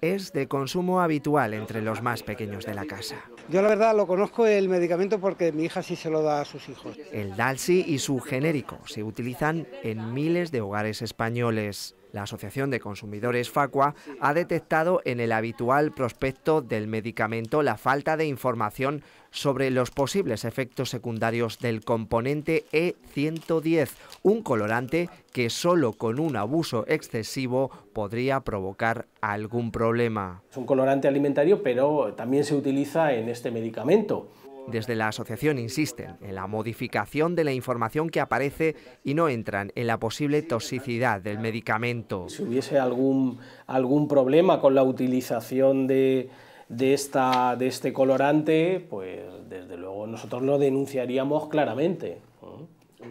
Es de consumo habitual entre los más pequeños de la casa. Yo la verdad lo conozco el medicamento porque mi hija sí se lo da a sus hijos. El Dalsi y su genérico se utilizan en miles de hogares españoles. La Asociación de Consumidores Facua ha detectado en el habitual prospecto del medicamento la falta de información sobre los posibles efectos secundarios del componente E110, un colorante que solo con un abuso excesivo podría provocar algún problema. Es un colorante alimentario, pero también se utiliza en este medicamento. Desde la asociación insisten en la modificación de la información que aparece y no entran en la posible toxicidad del medicamento. Si hubiese algún, algún problema con la utilización de, de, esta, de este colorante, pues desde luego nosotros lo denunciaríamos claramente.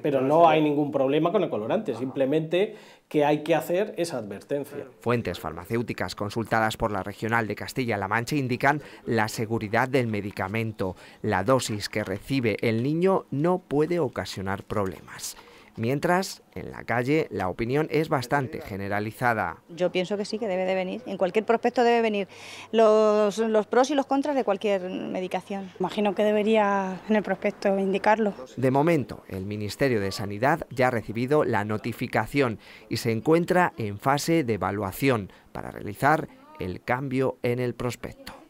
Pero no hay ningún problema con el colorante, simplemente que hay que hacer esa advertencia. Fuentes farmacéuticas consultadas por la Regional de Castilla-La Mancha indican la seguridad del medicamento. La dosis que recibe el niño no puede ocasionar problemas mientras en la calle la opinión es bastante generalizada. Yo pienso que sí, que debe de venir, en cualquier prospecto debe venir los, los pros y los contras de cualquier medicación. Imagino que debería en el prospecto indicarlo. De momento, el Ministerio de Sanidad ya ha recibido la notificación y se encuentra en fase de evaluación para realizar el cambio en el prospecto.